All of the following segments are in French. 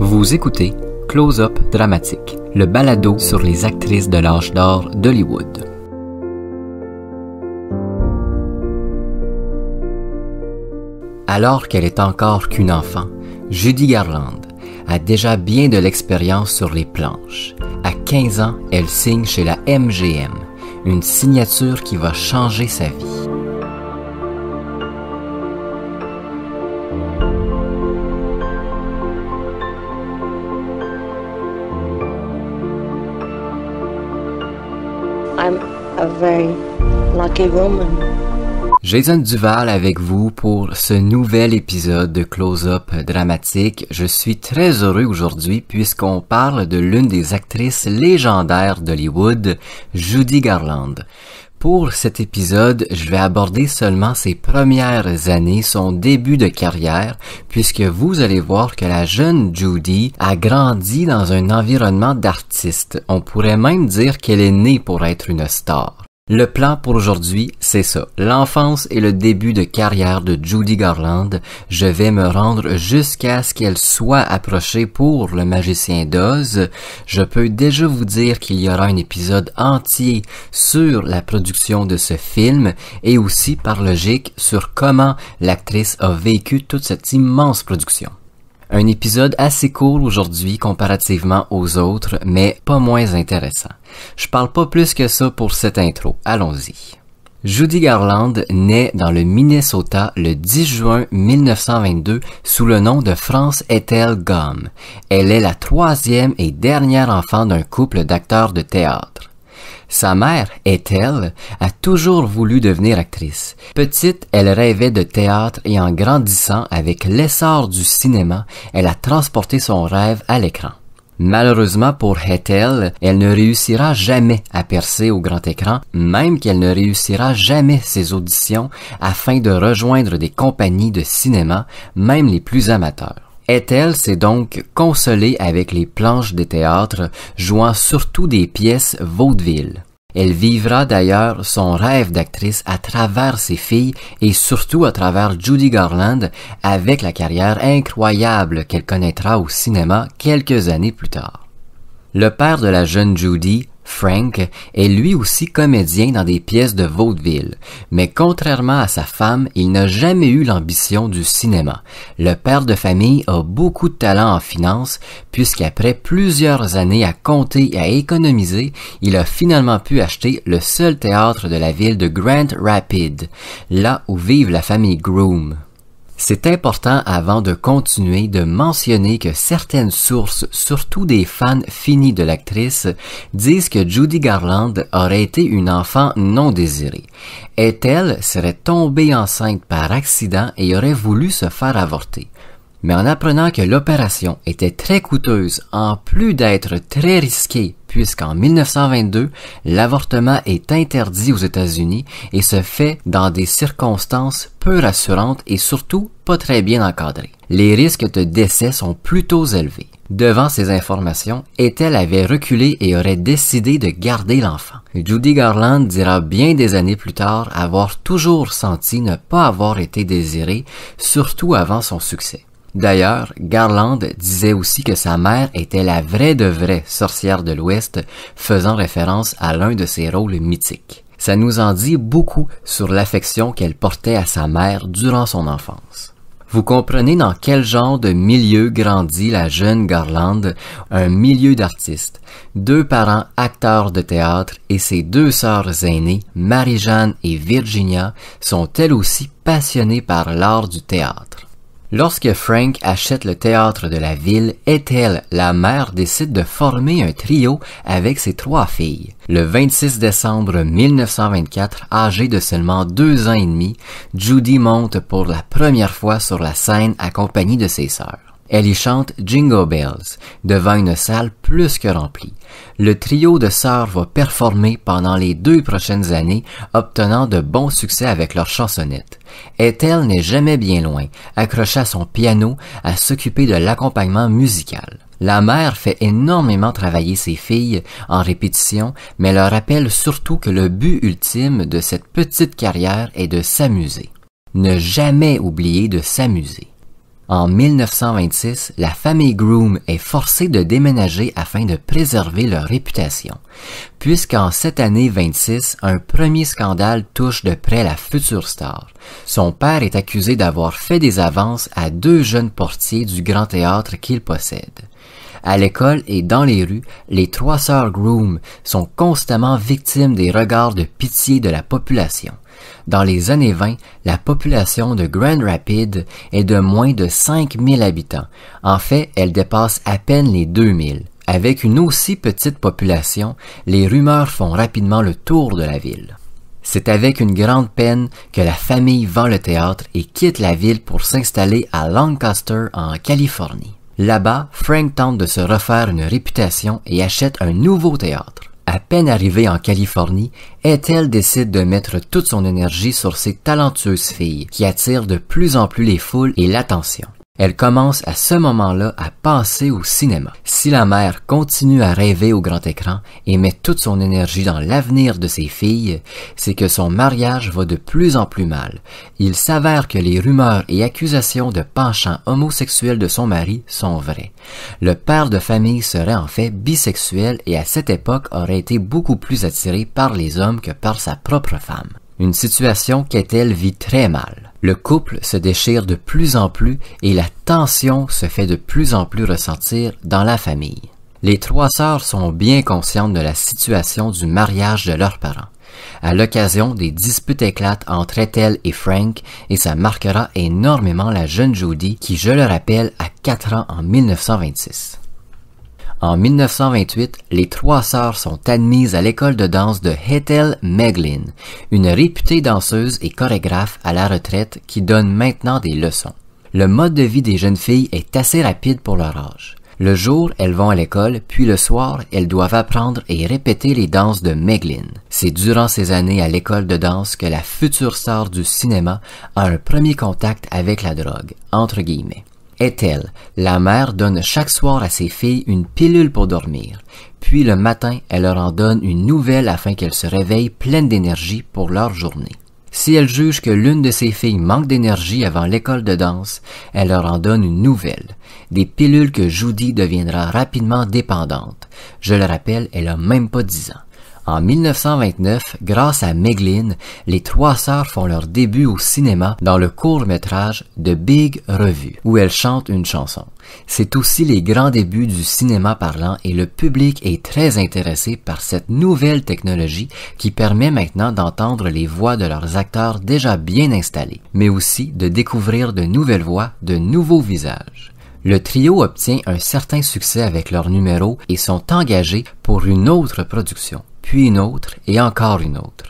Vous écoutez Close-Up Dramatique, le balado sur les actrices de l'âge d'or d'Hollywood. Alors qu'elle est encore qu'une enfant, Judy Garland a déjà bien de l'expérience sur les planches. À 15 ans, elle signe chez la MGM, une signature qui va changer sa vie. lucky woman. Jason Duval avec vous pour ce nouvel épisode de Close-Up Dramatique. Je suis très heureux aujourd'hui puisqu'on parle de l'une des actrices légendaires d'Hollywood, Judy Garland. Pour cet épisode, je vais aborder seulement ses premières années, son début de carrière, puisque vous allez voir que la jeune Judy a grandi dans un environnement d'artiste. On pourrait même dire qu'elle est née pour être une star. Le plan pour aujourd'hui, c'est ça. L'enfance et le début de carrière de Judy Garland. Je vais me rendre jusqu'à ce qu'elle soit approchée pour le magicien d'Oz. Je peux déjà vous dire qu'il y aura un épisode entier sur la production de ce film et aussi par logique sur comment l'actrice a vécu toute cette immense production. Un épisode assez court aujourd'hui comparativement aux autres, mais pas moins intéressant. Je parle pas plus que ça pour cette intro. Allons-y. Judy Garland naît dans le Minnesota le 10 juin 1922 sous le nom de France Ethel Gum. Elle est la troisième et dernière enfant d'un couple d'acteurs de théâtre. Sa mère, Ethel, a toujours voulu devenir actrice. Petite, elle rêvait de théâtre et en grandissant avec l'essor du cinéma, elle a transporté son rêve à l'écran. Malheureusement pour Ethel, elle ne réussira jamais à percer au grand écran, même qu'elle ne réussira jamais ses auditions afin de rejoindre des compagnies de cinéma, même les plus amateurs. Ethel s'est donc consolée avec les planches des théâtres, jouant surtout des pièces vaudevilles. Elle vivra d'ailleurs son rêve d'actrice à travers ses filles et surtout à travers Judy Garland avec la carrière incroyable qu'elle connaîtra au cinéma quelques années plus tard. Le père de la jeune Judy, Frank est lui aussi comédien dans des pièces de vaudeville, mais contrairement à sa femme, il n'a jamais eu l'ambition du cinéma. Le père de famille a beaucoup de talent en finance, puisqu'après plusieurs années à compter et à économiser, il a finalement pu acheter le seul théâtre de la ville de Grand Rapids, là où vive la famille Groom. C'est important avant de continuer de mentionner que certaines sources, surtout des fans finis de l'actrice, disent que Judy Garland aurait été une enfant non désirée. elle serait tombée enceinte par accident et aurait voulu se faire avorter mais en apprenant que l'opération était très coûteuse en plus d'être très risquée puisqu'en 1922, l'avortement est interdit aux États-Unis et se fait dans des circonstances peu rassurantes et surtout pas très bien encadrées. Les risques de décès sont plutôt élevés. Devant ces informations, Ethel avait reculé et aurait décidé de garder l'enfant. Judy Garland dira bien des années plus tard avoir toujours senti ne pas avoir été désirée, surtout avant son succès. D'ailleurs, Garland disait aussi que sa mère était la vraie de vraie sorcière de l'Ouest, faisant référence à l'un de ses rôles mythiques. Ça nous en dit beaucoup sur l'affection qu'elle portait à sa mère durant son enfance. Vous comprenez dans quel genre de milieu grandit la jeune Garland, un milieu d'artistes. Deux parents acteurs de théâtre et ses deux sœurs aînées, Marie-Jeanne et Virginia, sont elles aussi passionnées par l'art du théâtre. Lorsque Frank achète le théâtre de la ville, Ethel, la mère, décide de former un trio avec ses trois filles. Le 26 décembre 1924, âgée de seulement deux ans et demi, Judy monte pour la première fois sur la scène accompagnée de ses sœurs. Elle y chante Jingle Bells devant une salle plus que remplie. Le trio de sœurs va performer pendant les deux prochaines années, obtenant de bons succès avec leurs chansonnettes. Ethel n'est jamais bien loin, accrochée à son piano, à s'occuper de l'accompagnement musical. La mère fait énormément travailler ses filles en répétition, mais leur rappelle surtout que le but ultime de cette petite carrière est de s'amuser. Ne jamais oublier de s'amuser. En 1926, la famille Groom est forcée de déménager afin de préserver leur réputation, puisqu'en cette année 26, un premier scandale touche de près la future star. Son père est accusé d'avoir fait des avances à deux jeunes portiers du grand théâtre qu'il possède. À l'école et dans les rues, les trois sœurs Groom sont constamment victimes des regards de pitié de la population dans les années 20, la population de Grand Rapids est de moins de 5000 habitants. En fait, elle dépasse à peine les 2000. Avec une aussi petite population, les rumeurs font rapidement le tour de la ville. C'est avec une grande peine que la famille vend le théâtre et quitte la ville pour s'installer à Lancaster, en Californie. Là-bas, Frank tente de se refaire une réputation et achète un nouveau théâtre. À peine arrivée en Californie, Ethel décide de mettre toute son énergie sur ses talentueuses filles, qui attirent de plus en plus les foules et l'attention. Elle commence à ce moment-là à penser au cinéma. Si la mère continue à rêver au grand écran et met toute son énergie dans l'avenir de ses filles, c'est que son mariage va de plus en plus mal. Il s'avère que les rumeurs et accusations de penchant homosexuel de son mari sont vraies. Le père de famille serait en fait bisexuel et à cette époque aurait été beaucoup plus attiré par les hommes que par sa propre femme une situation qu'Ethel vit très mal. Le couple se déchire de plus en plus et la tension se fait de plus en plus ressentir dans la famille. Les trois sœurs sont bien conscientes de la situation du mariage de leurs parents. À l'occasion, des disputes éclatent entre Ethel et Frank et ça marquera énormément la jeune Jodie qui, je le rappelle, a 4 ans en 1926. En 1928, les trois sœurs sont admises à l'école de danse de Hetel Meglin, une réputée danseuse et chorégraphe à la retraite qui donne maintenant des leçons. Le mode de vie des jeunes filles est assez rapide pour leur âge. Le jour, elles vont à l'école, puis le soir, elles doivent apprendre et répéter les danses de Meglin. C'est durant ces années à l'école de danse que la future sœur du cinéma a un premier contact avec la drogue, entre guillemets. Est-elle, la mère donne chaque soir à ses filles une pilule pour dormir, puis le matin, elle leur en donne une nouvelle afin qu'elles se réveillent pleines d'énergie pour leur journée. Si elle juge que l'une de ses filles manque d'énergie avant l'école de danse, elle leur en donne une nouvelle, des pilules que Judy deviendra rapidement dépendante. Je le rappelle, elle a même pas dix ans. En 1929, grâce à Meglin, les trois sœurs font leur début au cinéma dans le court-métrage The Big Revue, où elles chantent une chanson. C'est aussi les grands débuts du cinéma parlant et le public est très intéressé par cette nouvelle technologie qui permet maintenant d'entendre les voix de leurs acteurs déjà bien installés, mais aussi de découvrir de nouvelles voix, de nouveaux visages. Le trio obtient un certain succès avec leur numéro et sont engagés pour une autre production puis une autre et encore une autre.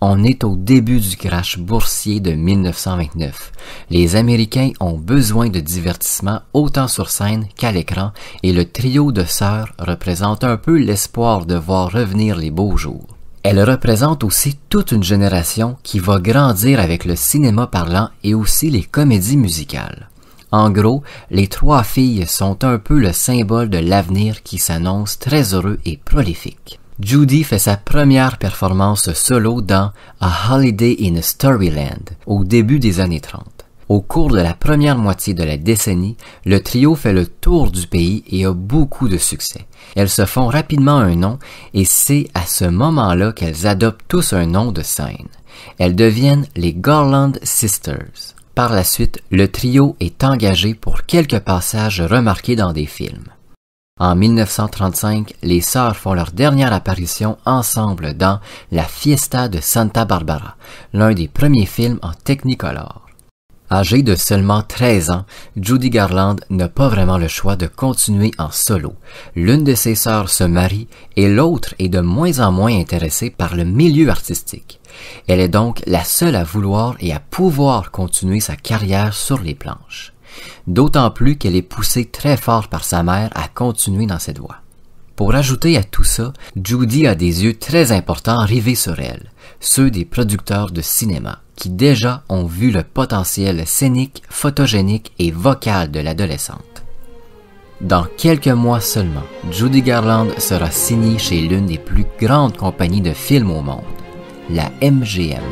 On est au début du crash boursier de 1929. Les Américains ont besoin de divertissement autant sur scène qu'à l'écran et le trio de sœurs représente un peu l'espoir de voir revenir les beaux jours. Elle représente aussi toute une génération qui va grandir avec le cinéma parlant et aussi les comédies musicales. En gros, les trois filles sont un peu le symbole de l'avenir qui s'annonce très heureux et prolifique. Judy fait sa première performance solo dans A Holiday in Storyland au début des années 30. Au cours de la première moitié de la décennie, le trio fait le tour du pays et a beaucoup de succès. Elles se font rapidement un nom et c'est à ce moment-là qu'elles adoptent tous un nom de scène. Elles deviennent les Garland Sisters. Par la suite, le trio est engagé pour quelques passages remarqués dans des films. En 1935, les sœurs font leur dernière apparition ensemble dans La Fiesta de Santa Barbara, l'un des premiers films en Technicolor. Âgée de seulement 13 ans, Judy Garland n'a pas vraiment le choix de continuer en solo. L'une de ses sœurs se marie et l'autre est de moins en moins intéressée par le milieu artistique. Elle est donc la seule à vouloir et à pouvoir continuer sa carrière sur les planches d'autant plus qu'elle est poussée très fort par sa mère à continuer dans cette voie. Pour ajouter à tout ça, Judy a des yeux très importants rivés sur elle, ceux des producteurs de cinéma, qui déjà ont vu le potentiel scénique, photogénique et vocal de l'adolescente. Dans quelques mois seulement, Judy Garland sera signée chez l'une des plus grandes compagnies de films au monde, la MGM.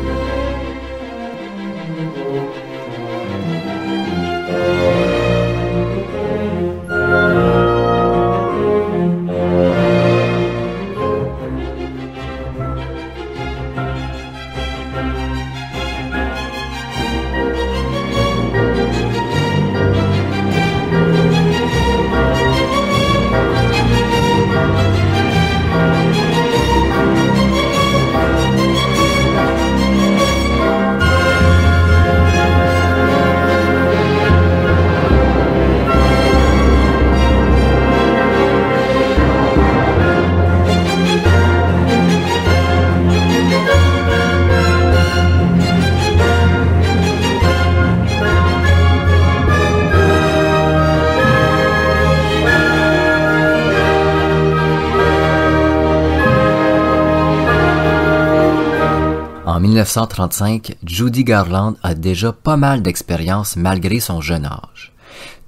1935, Judy Garland a déjà pas mal d'expérience malgré son jeune âge.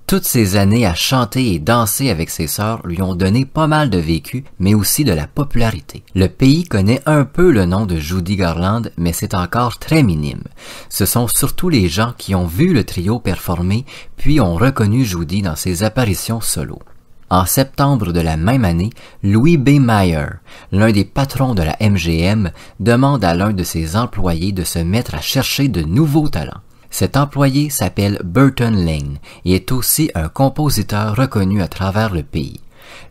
Toutes ses années à chanter et danser avec ses sœurs lui ont donné pas mal de vécu, mais aussi de la popularité. Le pays connaît un peu le nom de Judy Garland, mais c'est encore très minime. Ce sont surtout les gens qui ont vu le trio performer, puis ont reconnu Judy dans ses apparitions solo. En septembre de la même année, Louis B. Meyer, l'un des patrons de la MGM, demande à l'un de ses employés de se mettre à chercher de nouveaux talents. Cet employé s'appelle Burton Lane et est aussi un compositeur reconnu à travers le pays.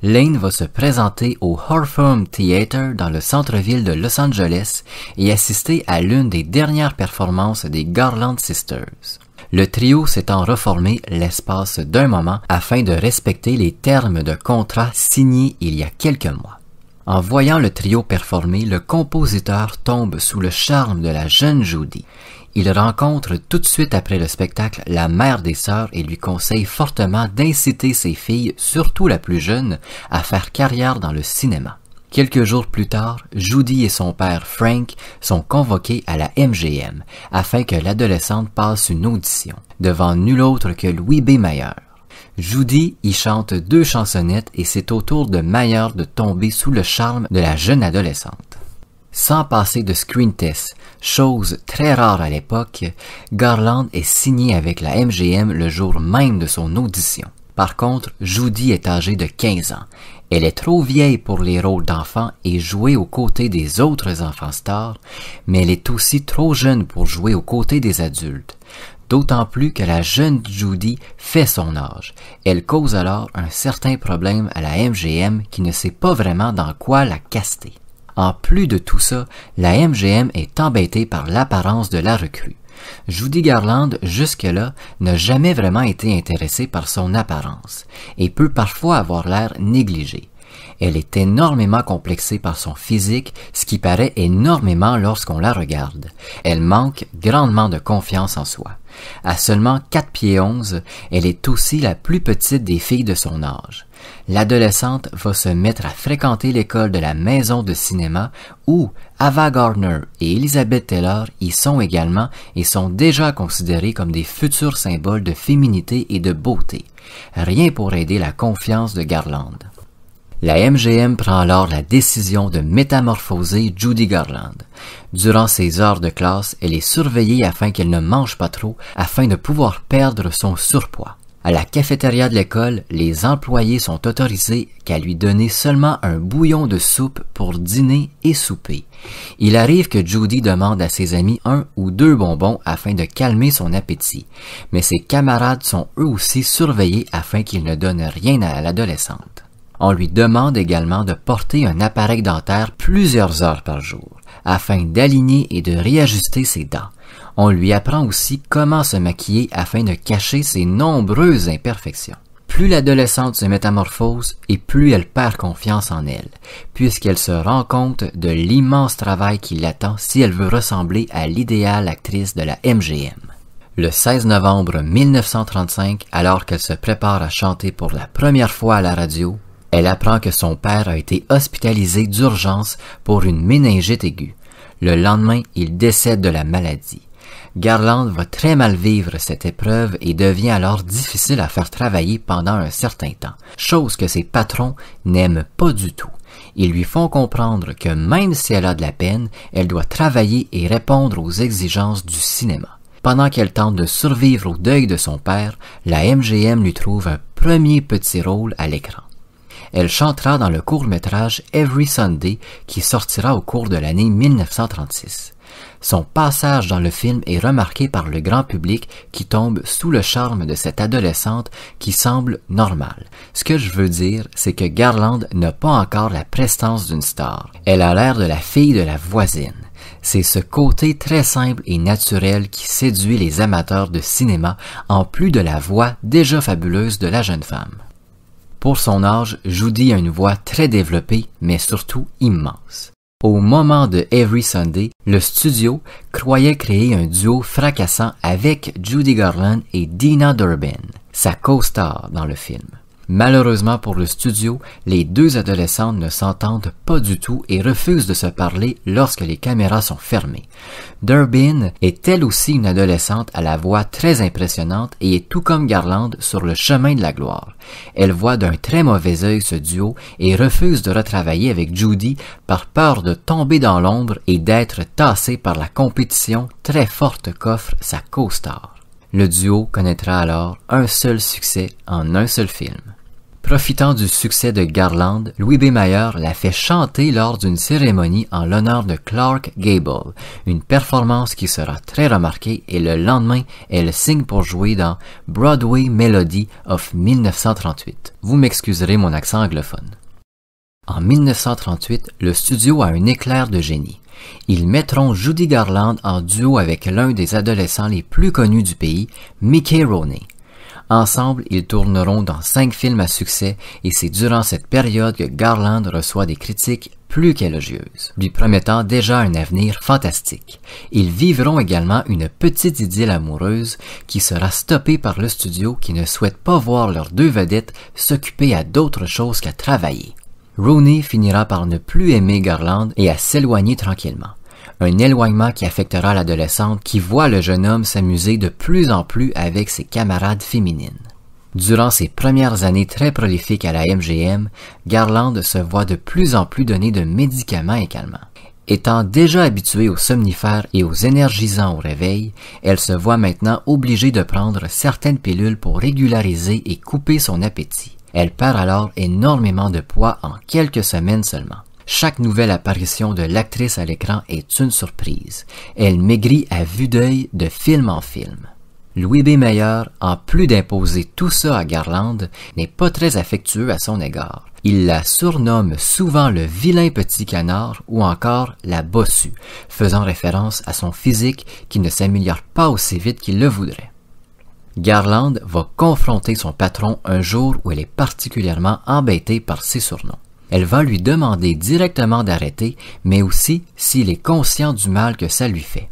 Lane va se présenter au Hawthorne Theatre dans le centre-ville de Los Angeles et assister à l'une des dernières performances des Garland Sisters le trio s'étant reformé l'espace d'un moment afin de respecter les termes de contrat signés il y a quelques mois. En voyant le trio performer, le compositeur tombe sous le charme de la jeune Judy. Il rencontre tout de suite après le spectacle la mère des sœurs et lui conseille fortement d'inciter ses filles, surtout la plus jeune, à faire carrière dans le cinéma. Quelques jours plus tard, Judy et son père Frank sont convoqués à la MGM afin que l'adolescente passe une audition devant nul autre que Louis B. Mayer. Judy y chante deux chansonnettes et c'est au tour de Mayer de tomber sous le charme de la jeune adolescente. Sans passer de screen test, chose très rare à l'époque, Garland est signé avec la MGM le jour même de son audition. Par contre, Judy est âgée de 15 ans elle est trop vieille pour les rôles d'enfant et jouer aux côtés des autres enfants stars, mais elle est aussi trop jeune pour jouer aux côtés des adultes. D'autant plus que la jeune Judy fait son âge. Elle cause alors un certain problème à la MGM qui ne sait pas vraiment dans quoi la caster. En plus de tout ça, la MGM est embêtée par l'apparence de la recrue. Judy Garland, jusque-là, n'a jamais vraiment été intéressée par son apparence et peut parfois avoir l'air négligée. Elle est énormément complexée par son physique, ce qui paraît énormément lorsqu'on la regarde. Elle manque grandement de confiance en soi. À seulement 4 pieds 11, elle est aussi la plus petite des filles de son âge l'adolescente va se mettre à fréquenter l'école de la maison de cinéma où Ava Gardner et Elizabeth Taylor y sont également et sont déjà considérées comme des futurs symboles de féminité et de beauté. Rien pour aider la confiance de Garland. La MGM prend alors la décision de métamorphoser Judy Garland. Durant ses heures de classe, elle est surveillée afin qu'elle ne mange pas trop, afin de pouvoir perdre son surpoids. À la cafétéria de l'école, les employés sont autorisés qu'à lui donner seulement un bouillon de soupe pour dîner et souper. Il arrive que Judy demande à ses amis un ou deux bonbons afin de calmer son appétit, mais ses camarades sont eux aussi surveillés afin qu'ils ne donnent rien à l'adolescente. On lui demande également de porter un appareil dentaire plusieurs heures par jour, afin d'aligner et de réajuster ses dents on lui apprend aussi comment se maquiller afin de cacher ses nombreuses imperfections. Plus l'adolescente se métamorphose et plus elle perd confiance en elle, puisqu'elle se rend compte de l'immense travail qui l'attend si elle veut ressembler à l'idéale actrice de la MGM. Le 16 novembre 1935, alors qu'elle se prépare à chanter pour la première fois à la radio, elle apprend que son père a été hospitalisé d'urgence pour une méningite aiguë. Le lendemain, il décède de la maladie. Garland va très mal vivre cette épreuve et devient alors difficile à faire travailler pendant un certain temps, chose que ses patrons n'aiment pas du tout. Ils lui font comprendre que même si elle a de la peine, elle doit travailler et répondre aux exigences du cinéma. Pendant qu'elle tente de survivre au deuil de son père, la MGM lui trouve un premier petit rôle à l'écran. Elle chantera dans le court-métrage Every Sunday qui sortira au cours de l'année 1936. Son passage dans le film est remarqué par le grand public qui tombe sous le charme de cette adolescente qui semble normale. Ce que je veux dire, c'est que Garland n'a pas encore la prestance d'une star. Elle a l'air de la fille de la voisine. C'est ce côté très simple et naturel qui séduit les amateurs de cinéma en plus de la voix déjà fabuleuse de la jeune femme. Pour son âge, Judy a une voix très développée, mais surtout immense. Au moment de Every Sunday, le studio croyait créer un duo fracassant avec Judy Garland et Dina Durbin, sa co-star dans le film. Malheureusement pour le studio, les deux adolescentes ne s'entendent pas du tout et refusent de se parler lorsque les caméras sont fermées. Durbin est elle aussi une adolescente à la voix très impressionnante et est tout comme Garland sur le chemin de la gloire. Elle voit d'un très mauvais œil ce duo et refuse de retravailler avec Judy par peur de tomber dans l'ombre et d'être tassée par la compétition très forte qu'offre sa co-star. Le duo connaîtra alors un seul succès en un seul film. Profitant du succès de Garland, Louis B. Mayer la fait chanter lors d'une cérémonie en l'honneur de Clark Gable, une performance qui sera très remarquée et le lendemain, elle signe pour jouer dans Broadway Melody of 1938. Vous m'excuserez mon accent anglophone. En 1938, le studio a un éclair de génie. Ils mettront Judy Garland en duo avec l'un des adolescents les plus connus du pays, Mickey Roney. Ensemble, ils tourneront dans cinq films à succès et c'est durant cette période que Garland reçoit des critiques plus qu'élogieuses, lui promettant déjà un avenir fantastique. Ils vivront également une petite idylle amoureuse qui sera stoppée par le studio qui ne souhaite pas voir leurs deux vedettes s'occuper à d'autres choses qu'à travailler. Rooney finira par ne plus aimer Garland et à s'éloigner tranquillement. Un éloignement qui affectera l'adolescente qui voit le jeune homme s'amuser de plus en plus avec ses camarades féminines. Durant ses premières années très prolifiques à la MGM, Garland se voit de plus en plus donner de médicaments et calmants. Étant déjà habituée aux somnifères et aux énergisants au réveil, elle se voit maintenant obligée de prendre certaines pilules pour régulariser et couper son appétit. Elle perd alors énormément de poids en quelques semaines seulement. Chaque nouvelle apparition de l'actrice à l'écran est une surprise. Elle maigrit à vue d'œil de film en film. Louis B. Mayer, en plus d'imposer tout ça à Garland, n'est pas très affectueux à son égard. Il la surnomme souvent le vilain petit canard ou encore la bossue, faisant référence à son physique qui ne s'améliore pas aussi vite qu'il le voudrait. Garland va confronter son patron un jour où elle est particulièrement embêtée par ses surnoms. Elle va lui demander directement d'arrêter, mais aussi s'il est conscient du mal que ça lui fait.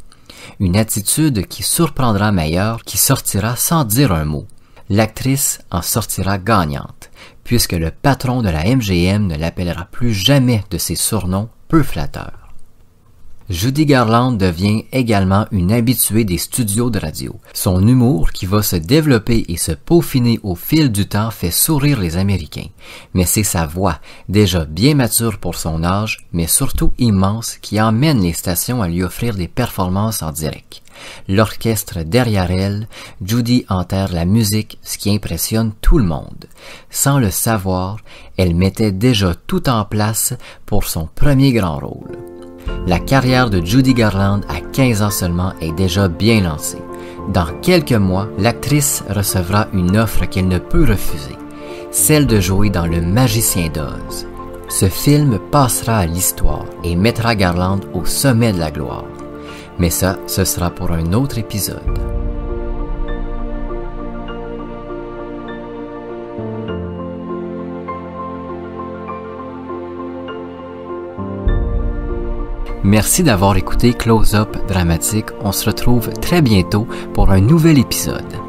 Une attitude qui surprendra Mayer, qui sortira sans dire un mot. L'actrice en sortira gagnante, puisque le patron de la MGM ne l'appellera plus jamais de ses surnoms peu flatteurs. Judy Garland devient également une habituée des studios de radio. Son humour, qui va se développer et se peaufiner au fil du temps, fait sourire les Américains. Mais c'est sa voix, déjà bien mature pour son âge, mais surtout immense, qui emmène les stations à lui offrir des performances en direct. L'orchestre derrière elle, Judy enterre la musique, ce qui impressionne tout le monde. Sans le savoir, elle mettait déjà tout en place pour son premier grand rôle. La carrière de Judy Garland à 15 ans seulement est déjà bien lancée. Dans quelques mois, l'actrice recevra une offre qu'elle ne peut refuser, celle de jouer dans Le Magicien d'Oz. Ce film passera à l'histoire et mettra Garland au sommet de la gloire. Mais ça, ce sera pour un autre épisode. Merci d'avoir écouté Close Up Dramatique. On se retrouve très bientôt pour un nouvel épisode.